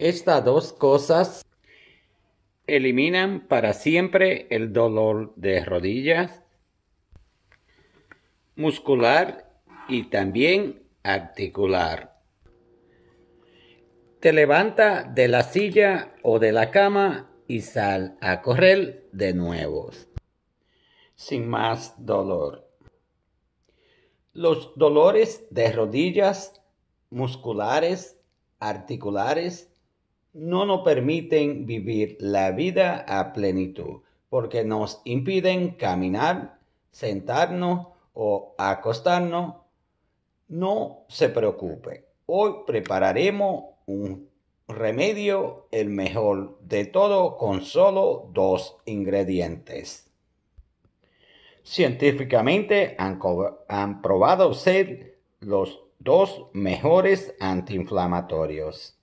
Estas dos cosas eliminan para siempre el dolor de rodillas, muscular y también articular. Te levanta de la silla o de la cama y sal a correr de nuevo, sin más dolor. Los dolores de rodillas, musculares, articulares no nos permiten vivir la vida a plenitud, porque nos impiden caminar, sentarnos o acostarnos. No se preocupe, hoy prepararemos un remedio, el mejor de todo, con solo dos ingredientes. Científicamente han, probado ser los dos mejores antiinflamatorios.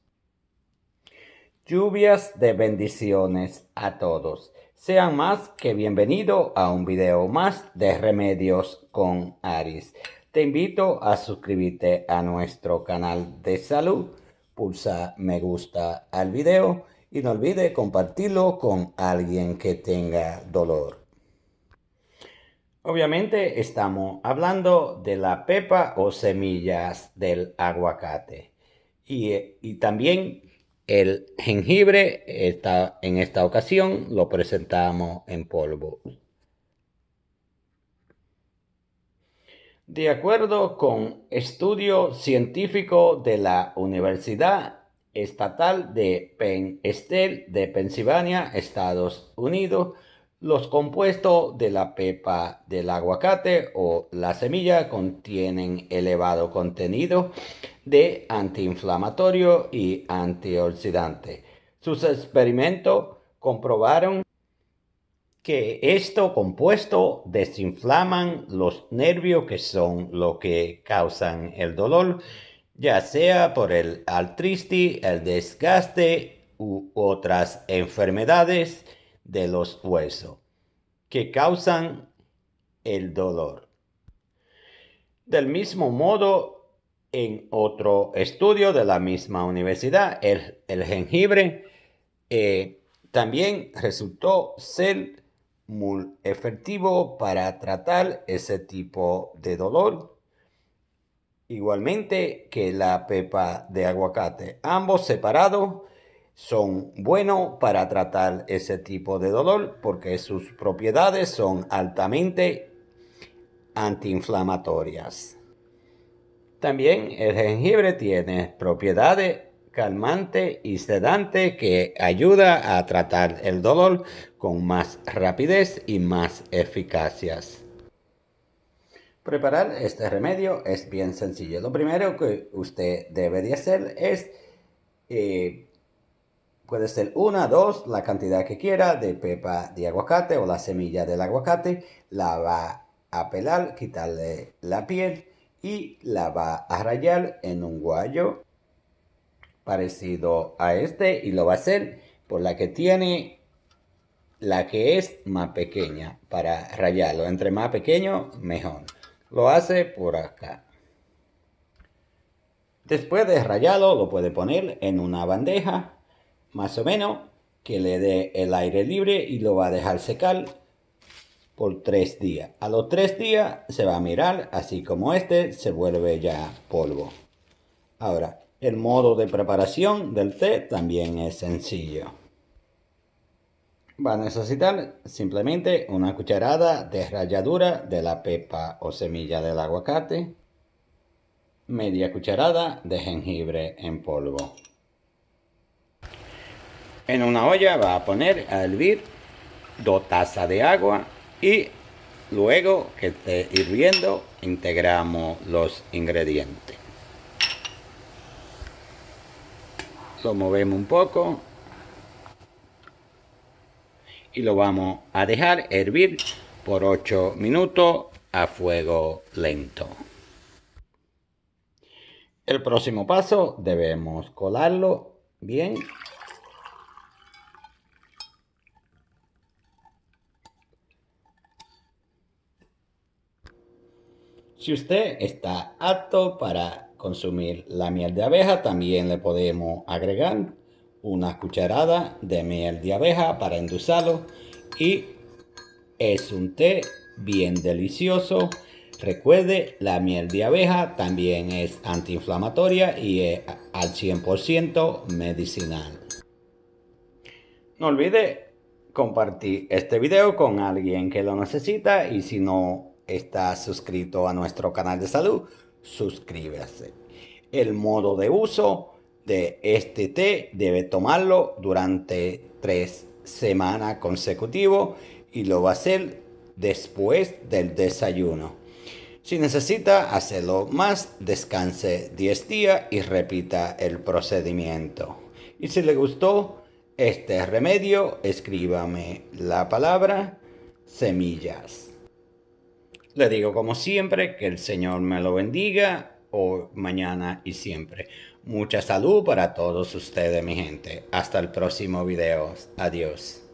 Lluvias de bendiciones a todos. Sean más que bienvenido a un video más de Remedios con Aris. Te invito a suscribirte a nuestro canal de salud. Pulsa me gusta al video y no olvides compartirlo con alguien que tenga dolor. Obviamente estamos hablando de la pepa o semillas del aguacate y, eh, y también el jengibre está, en esta ocasión lo presentamos en polvo. De acuerdo con estudio científico de la Universidad Estatal de Penn State de Pensilvania, Estados Unidos, los compuestos de la pepa del aguacate o la semilla contienen elevado contenido de antiinflamatorio y antioxidante. Sus experimentos comprobaron que estos compuestos desinflaman los nervios que son lo que causan el dolor, ya sea por el altristi, el desgaste u otras enfermedades de los huesos que causan el dolor. Del mismo modo, en otro estudio de la misma universidad, el, jengibre eh, también resultó ser muy efectivo para tratar ese tipo de dolor. Igualmente que la pepa de aguacate, ambos separados son buenos para tratar ese tipo de dolor porque sus propiedades son altamente antiinflamatorias. También el jengibre tiene propiedades calmante y sedante que ayuda a tratar el dolor con más rapidez y más eficacias. Preparar este remedio es bien sencillo. Lo primero que usted debe de hacer es eh, Puede ser una, dos, la cantidad que quiera de pepa de aguacate o la semilla del aguacate. La va a pelar, quitarle la piel y la va a rayar en un guayo parecido a este y lo va a hacer por la que tiene la que es más pequeña para rayarlo. Entre más pequeño, mejor. Lo hace por acá. Después de rayarlo, lo puede poner en una bandeja más o menos, que le dé el aire libre y lo va a dejar secar por tres días. A los tres días se va a mirar, así como este se vuelve ya polvo. Ahora, el modo de preparación del té también es sencillo. Va a necesitar simplemente una cucharada de ralladura de la pepa o semilla del aguacate, media cucharada de jengibre en polvo. En una olla va a poner a hervir dos tazas de agua y luego que esté hirviendo integramos los ingredientes. Lo movemos un poco y lo vamos a dejar hervir por 8 minutos a fuego lento. El próximo paso debemos colarlo bien Si usted está apto para consumir la miel de abeja, también le podemos agregar una cucharada de miel de abeja para endulzarlo y es un té bien delicioso. Recuerde, la miel de abeja también es antiinflamatoria y es al 100% medicinal. No olvide compartir este video con alguien que lo necesita y si no está suscrito a nuestro canal de salud, suscríbase. El modo de uso de este té debe tomarlo durante tres semanas consecutivas y lo va a hacer después del desayuno. Si necesita hacerlo más, descanse 10 días y repita el procedimiento. Y si le gustó este remedio, escríbame la palabra semillas. Le digo como siempre, que el Señor me lo bendiga hoy, mañana y siempre. Mucha salud para todos ustedes, mi gente. Hasta el próximo video. Adiós.